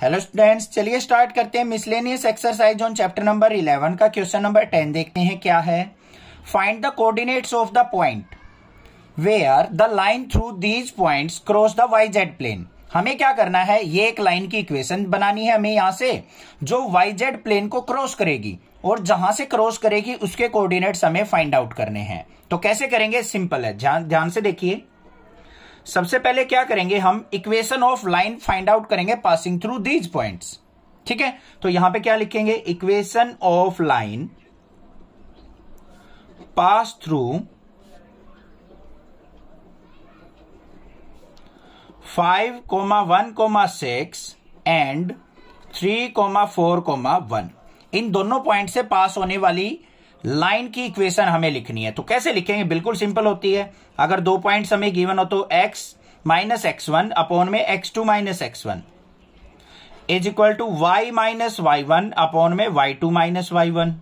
hello students चलिए start करते हैं miscellaneous exercise on chapter number eleven का क्वेश्चन नंबर टेन देखते हैं क्या है find the coordinates of the point where the line through these points cross the Y Z plane हमें क्या करना है ये एक लाइन की इक्वेशन बनानी है हमें यहां से जो वाई जेड प्लेन को क्रॉस करेगी और जहां से क्रॉस करेगी उसके कोऑर्डिनेट्स हमें फाइंड आउट करने हैं तो कैसे करेंगे सिंपल है ध्यान ध्यान से देखिए सबसे पहले क्या करेंगे हम equation of line find out करेंगे पासिंग थ्रू दीज पॉइंट्स ठीक है तो यहां पे क्या लिखेंगे equation of line pass through five comma one comma six and three comma four comma one इन दोनों पॉइंट से पास होने वाली लाइन की इक्वेशन हमें लिखनी है तो कैसे लिखेंगे बिल्कुल सिंपल होती है अगर दो पॉइंट हमें गिवन हो तो X minus X one upon में X two minus X one is equal to Y minus Y one upon में Y two minus Y one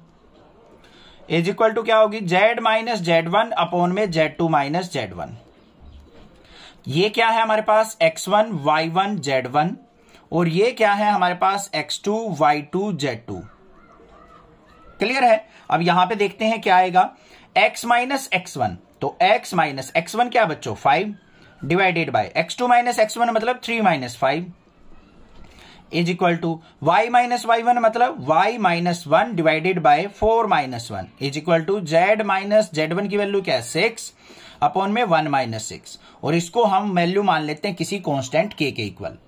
is equal to क्या होगी Z minus Z one upon में Z two minus Z one ये क्या है हमारे पास X one Y one Z one और ये क्या है हमारे पास X two Y two Z two clear है अब यहां पे देखते हैं क्या आएगा एक्स माइनस एक्स वन तो एक्स माइनस एक्स वन क्या बच्चों five divided by X two minus X one मतलब three minus five is equal to Y minus Y one मतलब Y minus one divided by four minus one is equal to Z minus Z one की value क्या है six upon में one minus six और इसको हम value मान लेते हैं किसी कॉन्स्टेंट के के इक्वल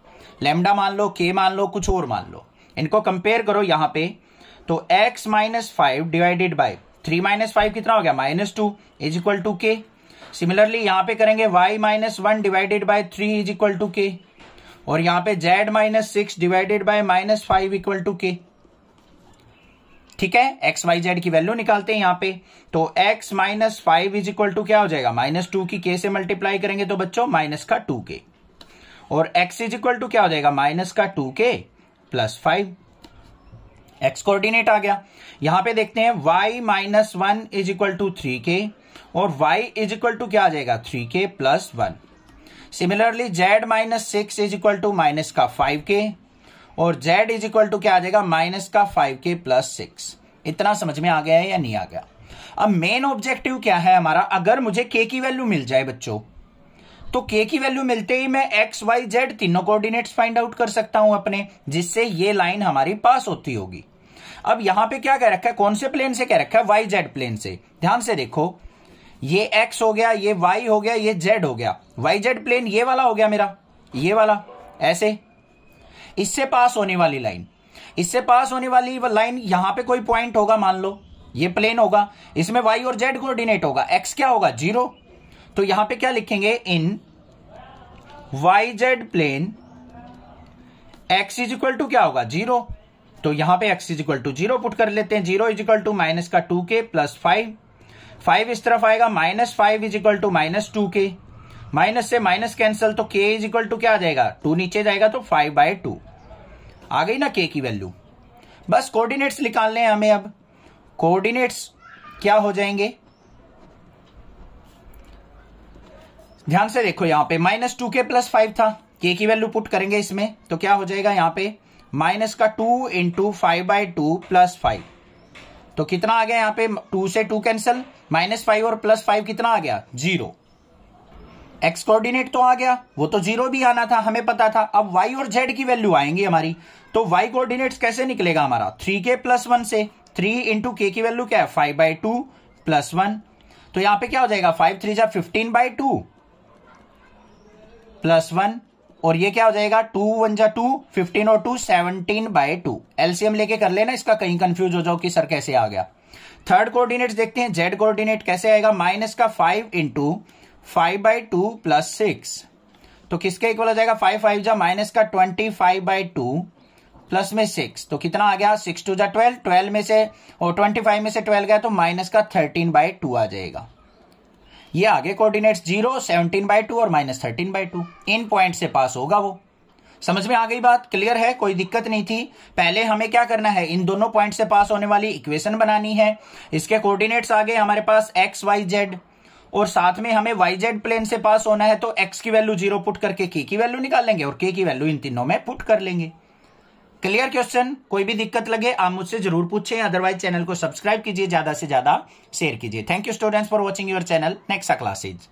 लेमडा मान लो के मान लो कुछ और मान लो इनको कंपेयर करो यहां पे तो x minus five divided by three minus five कितना हो गया minus two is equal to K similarly यहां पे करेंगे y minus one divided by three is equal to K और यहां पे z minus six divided by minus five equal to K ठीक है एक्स वाई जेड की वैल्यू निकालते हैं यहां पे तो x minus five is equal to क्या हो जाएगा माइनस टू की के से मल्टीप्लाई करेंगे तो बच्चों माइनस का टू के और x इज इक्वल टू क्या हो जाएगा माइनस का two K plus five X coordinate आ गया यहां पे देखते हैं Y minus one is equal to three K और वाई इज इक्वल टू क्या आ जाएगा three K plus one similarly Z minus six is equal to minus का फाइव के और जेड इज इक्वल टू क्या आ जाएगा माइनस का फाइव के प्लस सिक्स इतना समझ में आ गया है या नहीं आ गया अब मेन ऑब्जेक्टिव क्या है हमारा अगर मुझे के की वैल्यू मिल जाए बच्चों तो के की वैल्यू मिलते ही मैं एक्स वाई जेड तीनों कोऑर्डिनेट्स फाइंड आउट कर सकता हूं अपने जिससे ये लाइन हमारी पास होती होगी अब यहां पे क्या कह रखा है कौन से प्लेन से कह रखा है वाई जेड प्लेन से ध्यान से देखो ये एक्स हो गया ये वाई हो गया ये जेड हो गया वाई जेड प्लेन ये वाला हो गया मेरा ये वाला ऐसे इससे पास होने वाली लाइन इससे पास होने वाली लाइन यहां पे कोई पॉइंट होगा मान लो ये प्लेन होगा इसमें वाई और जेड कोऑर्डिनेट होगा एक्स क्या होगा जीरो तो यहां पे क्या लिखेंगे in Y Z plane X is equal to क्या होगा जीरो तो यहां पे x is equal to zero put कर लेते हैं zero is equal to minus का two K plus five five इस तरफ आएगा minus five is equal to minus two K minus से माइनस कैंसिल तो k इज इक्वल टू क्या आ जाएगा टू नीचे जाएगा तो फाइव बाय टू आ गई ना k की वैल्यू बस कोऑर्डिनेट्स निकालने हैं हमें अब कोऑर्डिनेट्स क्या हो जाएंगे ध्यान से देखो यहाँ पे minus two K plus five था के की वैल्यू पुट करेंगे इसमें तो क्या हो जाएगा यहाँ पे माइनस का two into five by two plus five तो कितना आ गया यहाँ पे टू से टू कैंसिल माइनस फाइव और प्लस फाइव कितना आ गया जीरो एक्स कोऑर्डिनेट तो आ गया वो तो जीरो भी आना था हमें पता था अब वाई और जेड की वैल्यू आएंगी हमारी तो वाई कोऑर्डिनेट कैसे निकलेगा हमारा थ्री के प्लस वन से थ्री इंटू के की वैल्यू क्या है five by two plus one तो यहाँ पे क्या हो जाएगा फाइव थ्री जा fifteen by two plus one और ये क्या हो जाएगा टू वन जा टू फिफ्टीन और two seventeen by two LCM लेके कर लेना इसका कहीं कंफ्यूज हो जाओ कि सर कैसे आ गया थर्ड कोऑर्डिनेट देखते हैं जेड कोऑर्डिनेट कैसे आएगा माइनस का five into five by two plus six तो किसके इक्वल हो जाएगा फाइव फाइव जा माइनस का twenty five by two plus में सिक्स तो कितना आ गया सिक्स टू जा ट्वेल्व ट्वेल्व में से और ट्वेंटी फाइव में से ट्वेल्व गया तो माइनस का थर्टीन बाई टू आ जाएगा ये आगे coordinates zero seventeen by two और माइनस थर्टीन बाई टू इन पॉइंट से पास होगा वो समझ में आ गई बात क्लियर है कोई दिक्कत नहीं थी पहले हमें क्या करना है इन दोनों पॉइंट से पास होने वाली इक्वेशन बनानी है इसके कोऑर्डिनेट्स आगे हमारे पास एक्स वाई जेड और साथ में हमें वाई जेड प्लेन से पास होना है तो एक्स की वैल्यू जीरो पुट करके के की वैल्यू निकाल लेंगे और के की वैल्यू इन तीनों में पुट कर लेंगे क्लियर क्वेश्चन कोई भी दिक्कत लगे आप मुझसे जरूर पूछें अदरवाइज चैनल को सब्सक्राइब कीजिए ज्यादा से ज्यादा शेयर कीजिए thank you students for watching your channel next classes